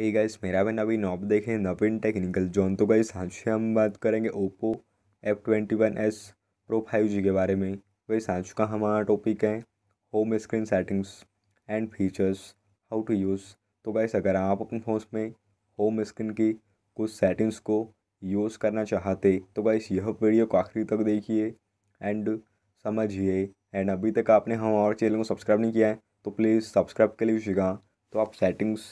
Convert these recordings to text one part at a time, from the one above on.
hey guys मेरा भी नवीन ऑप देखें नवीन टेक्निकल जोन तो गाइस आज से हम बात करेंगे Oppo F twenty one S pro five G के बारे में वैसे आज का हमारा टॉपिक है home screen settings and features how to use तो गाइस अगर आप अपने फ़ोन में होम स्क्रीन की कुछ सेटिंग्स को यूज़ करना चाहते तो गाइस यह वीडियो को आखिरी तक देखिए एंड समझिए एंड अभी तक आपने हमारे चैनल को सब्सक्राइब नहीं किया है तो प्लीज़ सब्सक्राइब कर लीजिएगा तो आप सेटिंग्स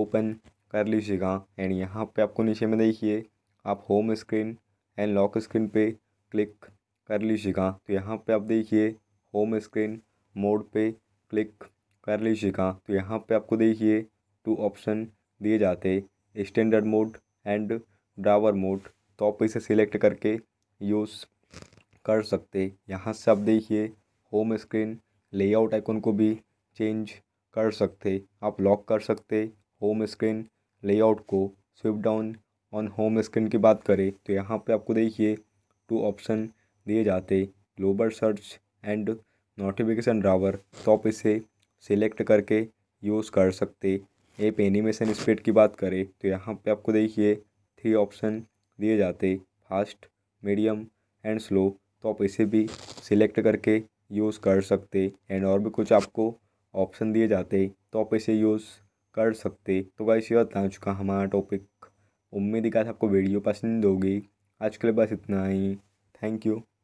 ओपन कर लीजिएगा एंड यहाँ पे आपको नीचे में देखिए आप home screen and lock screen पे क्लिक कर लीजिएगा तो यहाँ पे आप देखिए होम स्क्रीन मोड पे क्लिक कर लीजिएगा तो यहाँ पे आपको देखिए टू ऑप्शन दिए जाते standard mode and drawer mode तो आप इसे सिलेक्ट करके यूज़ कर सकते यहाँ से आप देखिए होम स्क्रीन लेआउट आइकन को भी चेंज कर सकते आप लॉक कर सकते होम स्क्रीन लेआउट को swipe down on home screen की बात करें तो यहाँ पे आपको देखिए टू ऑप्शन दिए जाते global search and notification drawer तो आप इसे सिलेक्ट करके यूज़ कर सकते एप एनिमेशन स्पीड की बात करें तो यहाँ पे आपको देखिए थ्री ऑप्शन दिए जाते फास्ट मीडियम एंड स्लो तो आप इसे भी सिलेक्ट करके यूज़ कर सकते एंड और भी कुछ आपको ऑप्शन दिए जाते तो आप इसे यूज़ कर सकते तो वैसे बता चुका हमारा टॉपिक उम्मीद है आपको वीडियो पसंद होगी आज के लिए बस इतना ही थैंक यू